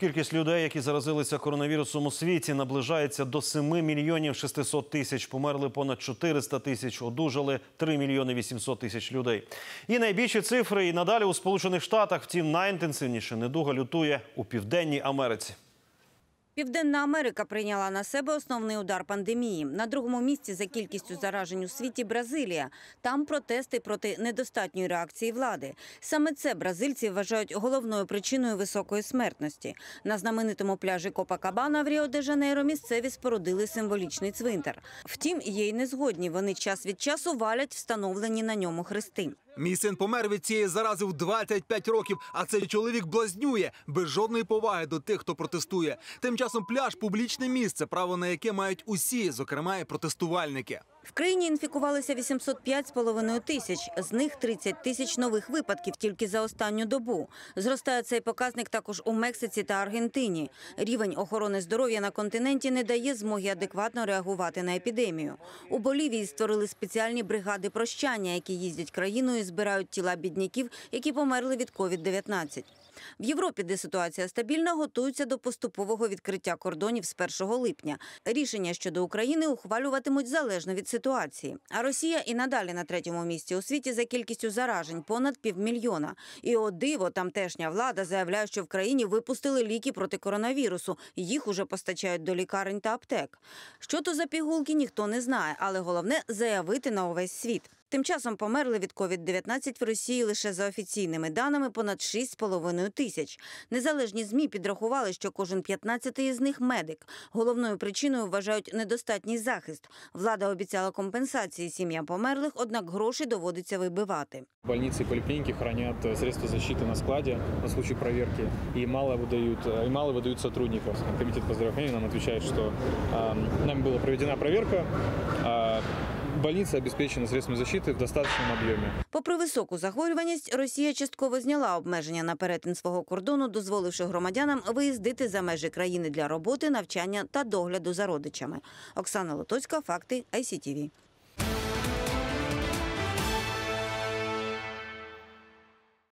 Кількість людей, які заразилися коронавірусом у світі, наближається до 7 мільйонів 600 тисяч. Померли понад 400 тисяч, одужали 3 мільйони 800 тисяч людей. І найбільші цифри і надалі у Сполучених Штатах. Втім, найінтенсивніше недуга лютує у південній Америці. Південна Америка прийняла на себе основний удар пандемії. На другому місці за кількістю заражень у світі Бразилія. Там протести проти недостатньої реакції влади. Саме це бразильці вважають головною причиною високої смертності. На знаменитому пляжі Копакабана в Ріо де Жанейро місцеві спорудили символічний цвинтар. Втім, є й незгодні. Вони час від часу валять встановлені на ньому хрести. Мій син помер від цієї зарази в 25 років, а цей чоловік блазнює без жодної поваги до тих, хто протестує. Тим часом пляж публічне місце, право на яке мають усі, зокрема і протестувальники. В країні інфікувалися з половиною тисяч, з них 30 тисяч нових випадків тільки за останню добу. Зростає цей показник також у Мексиці та Аргентині. Рівень охорони здоров'я на континенті не дає змоги адекватно реагувати на епідемію. У Болівії створили спеціальні бригади прощання, які їздять країною, і збирають тіла бідняків, які померли від covid 19 в Європі, де ситуація стабільна, готуються до поступового відкриття кордонів з 1 липня. Рішення щодо України ухвалюватимуть залежно від ситуації. А Росія і надалі на третьому місці у світі за кількістю заражень понад півмільйона. І о диво тамтешня влада заявляє, що в країні випустили ліки проти коронавірусу. Їх уже постачають до лікарень та аптек. Що то за пігулки, ніхто не знає, але головне заявити на увесь світ. Тим часом померли від covid 19 в Росії лише за офіційними даними понад 6,5 тисяч. Незалежні змі підрахували, що кожен 15-й із них медик. Головною причиною вважають недостатній захист. Влада обіцяла компенсації сім'ям померлих, однак гроші доводиться вибивати. Больниці і поліклініки хранять э, средства защити на складі на случай перевірки і мало видають і э, мало видають сотрудників. Комітет по здравоохранению нам відповідає, що э, нам була проведена перевірка больница обеспечена средствами защиты в достаточном объеме. Попри високу захворюваність, Росія частково зняла обмеження на перетин свого кордону, дозволивши громадянам виїздити за межі країни для роботи, навчання та догляду за родичами. Оксана Лотоцька, факти ICTV.